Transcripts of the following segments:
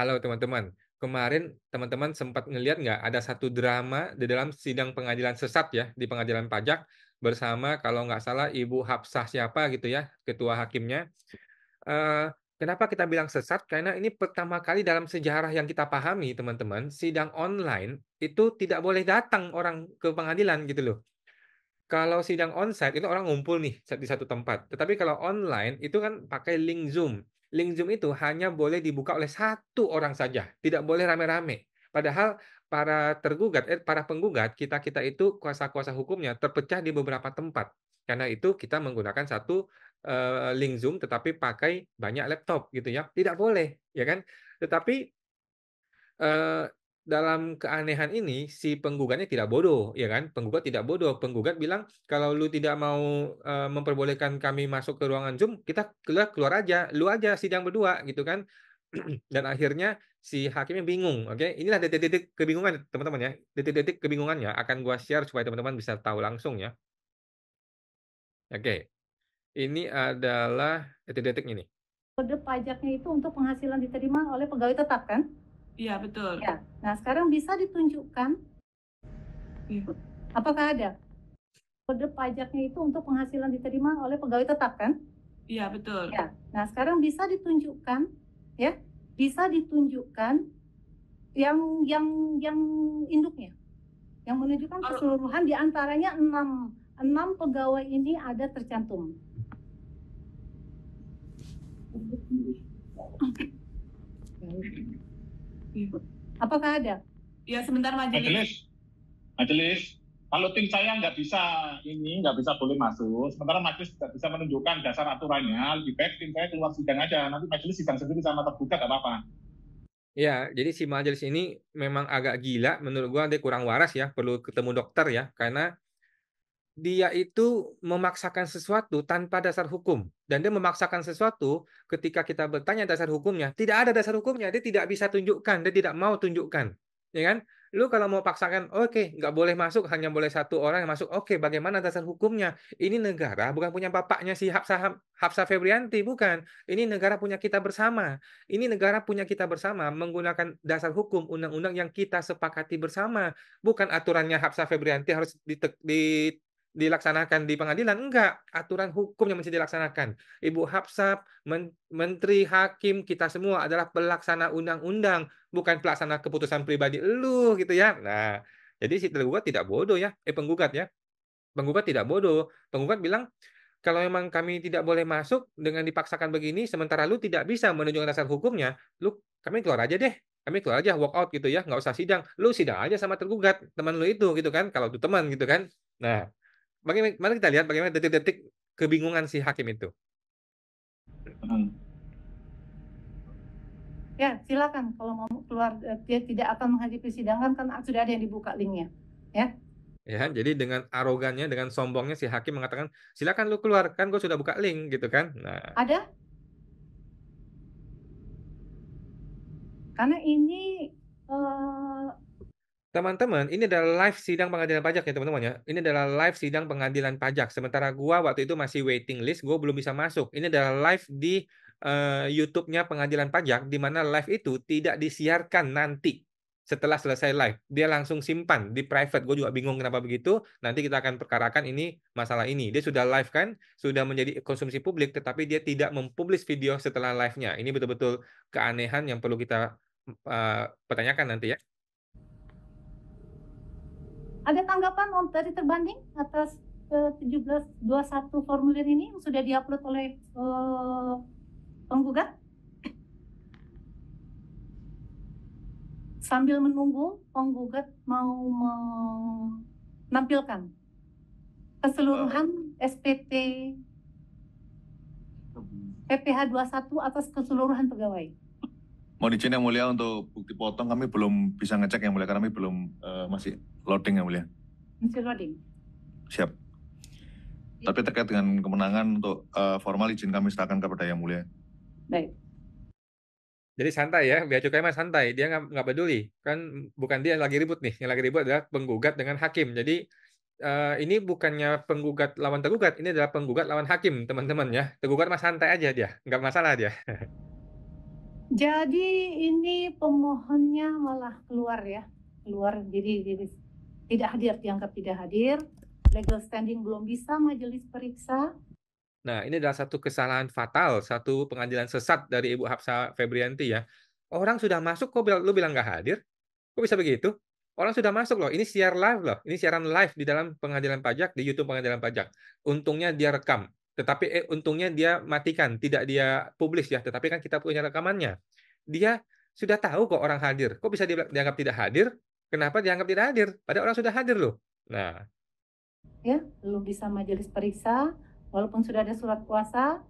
Halo teman-teman, kemarin teman-teman sempat ngeliat nggak ada satu drama di dalam sidang pengadilan sesat ya di pengadilan pajak bersama kalau nggak salah Ibu Hapsah siapa gitu ya ketua hakimnya. Eh, kenapa kita bilang sesat? Karena ini pertama kali dalam sejarah yang kita pahami teman-teman sidang online itu tidak boleh datang orang ke pengadilan gitu loh. Kalau sidang onsite itu orang ngumpul nih di satu tempat. Tetapi kalau online itu kan pakai link Zoom link Zoom itu hanya boleh dibuka oleh satu orang saja, tidak boleh rame-rame. Padahal para tergugat, eh, para penggugat kita kita itu kuasa-kuasa hukumnya terpecah di beberapa tempat. Karena itu kita menggunakan satu eh, link Zoom, tetapi pakai banyak laptop gitu ya, tidak boleh, ya kan? Tetapi eh, dalam keanehan ini si penggugatnya tidak bodoh, ya kan? Penggugat tidak bodoh. Penggugat bilang kalau lu tidak mau e, memperbolehkan kami masuk ke ruangan Zoom, kita keluar keluar aja, lu aja sidang berdua gitu kan. Dan akhirnya si hakim yang bingung, oke? Okay? Inilah detik-detik kebingungan teman-teman ya. Detik-detik kebingungannya akan gua share supaya teman-teman bisa tahu langsung ya. Oke. Okay. Ini adalah detik-detik ini. Kode pajaknya itu untuk penghasilan diterima oleh pegawai tetap kan? Iya, betul. Ya. Nah, sekarang bisa ditunjukkan ya. apakah ada kode pajaknya itu untuk penghasilan diterima oleh pegawai tetap kan? Iya, betul. Ya. Nah, sekarang bisa ditunjukkan ya, bisa ditunjukkan yang yang yang induknya. Yang menunjukkan keseluruhan diantaranya enam enam pegawai ini ada tercantum. Iya. Apakah ada? Ya sebentar majelis. Majelis. Kalau tim saya nggak bisa ini, nggak bisa boleh masuk, sementara majelis tidak bisa menunjukkan dasar aturannya, lebih baik tim saya keluar sidang aja. Nanti majelis sidang sendiri sama terbuka nggak apa-apa. Ya, jadi si majelis ini memang agak gila menurut gua dia kurang waras ya, perlu ketemu dokter ya, karena dia itu memaksakan sesuatu tanpa dasar hukum dan dia memaksakan sesuatu ketika kita bertanya dasar hukumnya tidak ada dasar hukumnya dia tidak bisa tunjukkan dia tidak mau tunjukkan ya kan lu kalau mau paksakan oke okay, nggak boleh masuk hanya boleh satu orang yang masuk oke okay, bagaimana dasar hukumnya ini negara bukan punya bapaknya si Hapsa Hapsa Febrianti bukan ini negara punya kita bersama ini negara punya kita bersama menggunakan dasar hukum undang-undang yang kita sepakati bersama bukan aturannya Hapsa Febrianti harus ditek, di dilaksanakan di pengadilan enggak aturan hukum yang mesti dilaksanakan ibu Hapsap men menteri hakim kita semua adalah pelaksana undang-undang bukan pelaksana keputusan pribadi lu gitu ya nah jadi si tergugat tidak bodoh ya eh penggugat ya penggugat tidak bodoh penggugat bilang kalau memang kami tidak boleh masuk dengan dipaksakan begini, sementara lu tidak bisa menunjukkan dasar hukumnya, lu kami keluar aja deh. Kami keluar aja walk out gitu ya, nggak usah sidang. Lu sidang aja sama tergugat teman lu itu gitu kan, kalau itu teman gitu kan. Nah, bagaimana kita lihat bagaimana detik-detik kebingungan si hakim itu. Hmm. Ya, silakan kalau mau keluar eh, dia tidak akan menghadiri persidangan kan sudah ada yang dibuka linknya, ya. Ya, jadi dengan arogannya, dengan sombongnya si hakim mengatakan, silakan lu keluarkan kan gue sudah buka link, gitu kan? Nah. Ada? Karena ini uh, Teman-teman, ini adalah live sidang pengadilan pajak ya teman-teman ya. Ini adalah live sidang pengadilan pajak. Sementara gua waktu itu masih waiting list, gua belum bisa masuk. Ini adalah live di uh, YouTube-nya pengadilan pajak, di mana live itu tidak disiarkan nanti setelah selesai live. Dia langsung simpan di private. Gue juga bingung kenapa begitu. Nanti kita akan perkarakan ini masalah ini. Dia sudah live kan, sudah menjadi konsumsi publik, tetapi dia tidak mempublis video setelah live-nya. Ini betul-betul keanehan yang perlu kita uh, pertanyakan nanti ya. Ada tanggapan dari terbanding atas ke-1721 eh, formulir ini yang sudah diupload oleh uh, penggugat? Sambil menunggu penggugat mau menampilkan keseluruhan SPT PPH 21 atas keseluruhan pegawai. Mohon izin yang mulia untuk bukti potong kami belum bisa ngecek yang mulia karena kami belum uh, masih Loading ya mulia. Masih loading. Siap. Ya. Tapi terkait dengan kemenangan untuk uh, formal izin kami serahkan kepada yang mulia. Baik. Jadi santai ya, biar cukai mah santai, dia nggak peduli. Kan bukan dia yang lagi ribut nih, yang lagi ribut adalah penggugat dengan hakim. Jadi uh, ini bukannya penggugat lawan tergugat, ini adalah penggugat lawan hakim, teman-teman ya. Tergugat mah santai aja dia, nggak masalah dia. Jadi ini pemohonnya malah keluar ya, keluar jadi jadi tidak hadir, dianggap tidak hadir, legal standing belum bisa majelis periksa. Nah, ini adalah satu kesalahan fatal, satu pengadilan sesat dari Ibu Hapsa Febrianti ya. Orang sudah masuk kok lu bilang nggak hadir? Kok bisa begitu? Orang sudah masuk loh, ini siar live loh, ini siaran live di dalam pengadilan pajak, di YouTube pengadilan pajak. Untungnya dia rekam, tetapi eh, untungnya dia matikan, tidak dia publis ya, tetapi kan kita punya rekamannya. Dia sudah tahu kok orang hadir, kok bisa dianggap tidak hadir? Kenapa dianggap tidak hadir? Padahal orang sudah hadir loh. Nah, ya belum bisa majelis periksa walaupun sudah ada surat kuasa.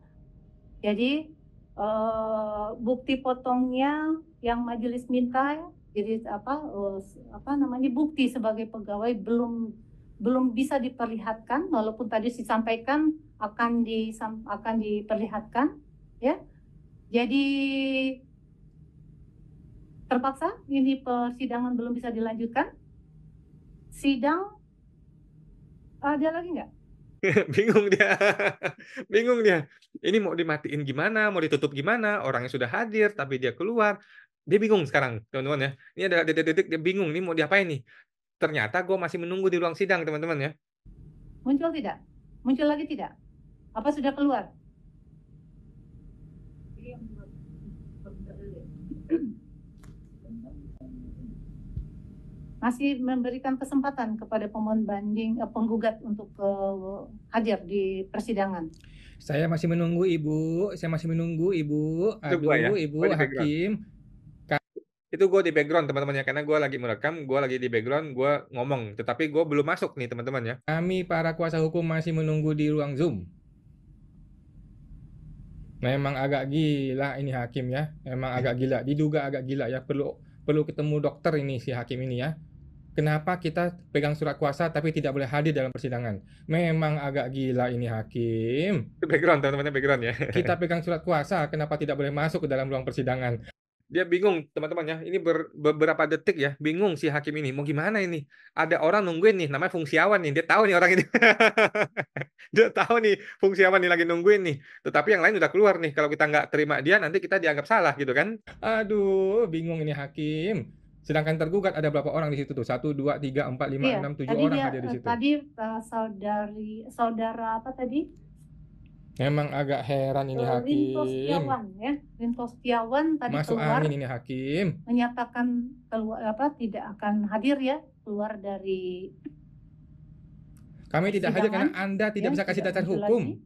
Jadi e, bukti potongnya yang majelis minta jadi apa e, apa namanya bukti sebagai pegawai belum belum bisa diperlihatkan walaupun tadi disampaikan akan di akan diperlihatkan ya. Jadi Terpaksa ini persidangan belum bisa dilanjutkan. Sidang ada lagi nggak? bingung dia, bingung dia. Ini mau dimatiin gimana, mau ditutup gimana? Orangnya sudah hadir tapi dia keluar. Dia bingung sekarang, teman-teman ya. Ini ada detik-detik dia bingung Ini mau diapain nih. Ternyata gue masih menunggu di ruang sidang, teman-teman ya. Muncul tidak? Muncul lagi tidak? Apa sudah keluar? masih memberikan kesempatan kepada pemohon banding eh, penggugat untuk eh, hadir di persidangan. Saya masih menunggu Ibu, saya masih menunggu Ibu. Aduh, gua ya? Ibu gua hakim. Itu gue di background teman-teman ya, karena gue lagi merekam, gue lagi di background, gue ngomong. Tetapi gue belum masuk nih teman-teman ya. Kami para kuasa hukum masih menunggu di ruang Zoom. Memang agak gila ini hakim ya, memang agak gila, diduga agak gila ya. Perlu perlu ketemu dokter ini si hakim ini ya. Kenapa kita pegang surat kuasa tapi tidak boleh hadir dalam persidangan? Memang agak gila ini hakim. Background teman-teman background ya. Kita pegang surat kuasa, kenapa tidak boleh masuk ke dalam ruang persidangan? Dia bingung teman-teman ya. Ini ber, beberapa detik ya, bingung si hakim ini. Mau gimana ini? Ada orang nungguin nih, namanya fungsiawan nih. Dia tahu nih orang ini. dia tahu nih fungsiawan nih lagi nungguin nih. Tetapi yang lain udah keluar nih. Kalau kita nggak terima dia, nanti kita dianggap salah gitu kan? Aduh, bingung ini hakim Sedangkan tergugat ada berapa orang di situ tuh? Satu, dua, tiga, empat, lima, iya. enam, tujuh tadi orang ada di eh, situ. Tadi uh, saudari saudara apa tadi? Emang agak heran ini eh, Hakim. Rintos Setiawan ya, Rintos Setiawan tadi Masuk keluar. angin ini Hakim. Menyatakan keluar apa tidak akan hadir ya keluar dari. Kami tidak hadir karena anda tidak ya, bisa kasih dasar hukum. Lagi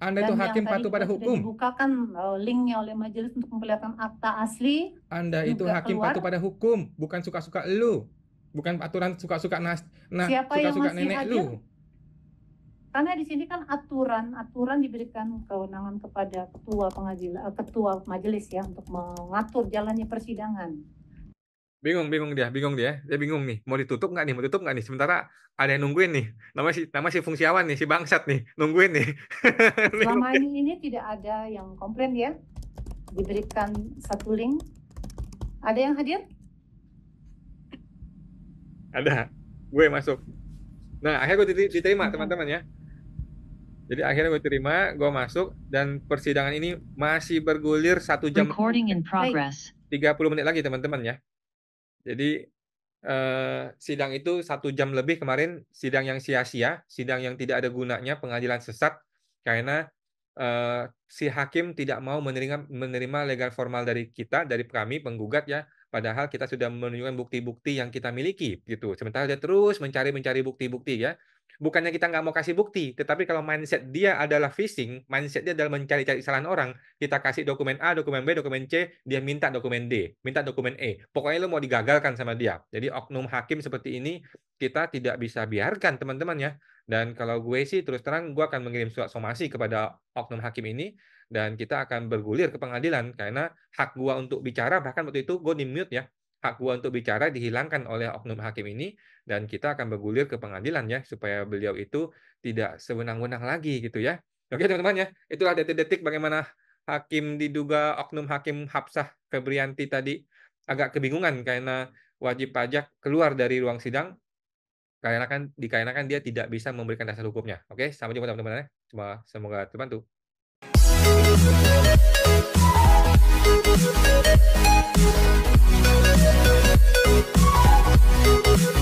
anda itu hakim patuh pada hukum. Dibukakan eh, linknya oleh majelis untuk memperlihatkan akta asli. Anda itu hakim keluar. patuh pada hukum, bukan suka-suka lu. Bukan aturan suka-suka nas, nah Siapa suka-suka nenek hadir? lu. Karena di sini kan aturan, aturan diberikan kewenangan kepada ketua pengadilan, eh, ketua majelis ya untuk mengatur jalannya persidangan bingung bingung dia bingung dia dia bingung nih mau ditutup nggak nih mau tutup nggak nih sementara ada yang nungguin nih nama si nama si fungsiawan nih si bangsat nih nungguin nih selama ini ini tidak ada yang komplain ya diberikan satu link ada yang hadir ada gue masuk nah akhirnya gue diterima teman-teman ya jadi akhirnya gue terima, gue masuk dan persidangan ini masih bergulir satu jam 30 menit lagi teman-teman ya. Jadi eh, sidang itu satu jam lebih kemarin sidang yang sia-sia, sidang yang tidak ada gunanya, pengadilan sesat karena eh, si hakim tidak mau menerima menerima legal formal dari kita, dari kami penggugat ya. Padahal kita sudah menunjukkan bukti-bukti yang kita miliki gitu. Sementara dia terus mencari mencari bukti-bukti ya bukannya kita nggak mau kasih bukti, tetapi kalau mindset dia adalah phishing, mindset dia adalah mencari-cari kesalahan orang, kita kasih dokumen A, dokumen B, dokumen C, dia minta dokumen D, minta dokumen E. Pokoknya lo mau digagalkan sama dia. Jadi oknum hakim seperti ini kita tidak bisa biarkan teman-teman ya. Dan kalau gue sih terus terang gue akan mengirim surat somasi kepada oknum hakim ini dan kita akan bergulir ke pengadilan karena hak gue untuk bicara bahkan waktu itu gue di mute ya hak gua untuk bicara dihilangkan oleh oknum hakim ini dan kita akan bergulir ke pengadilan ya supaya beliau itu tidak sewenang-wenang lagi gitu ya. Oke teman-teman ya, itulah detik-detik bagaimana hakim diduga oknum hakim Hapsah Febrianti tadi agak kebingungan karena wajib pajak keluar dari ruang sidang karena kan dikarenakan dia tidak bisa memberikan dasar hukumnya. Oke, sampai jumpa teman-teman ya. Semoga terbantu. Música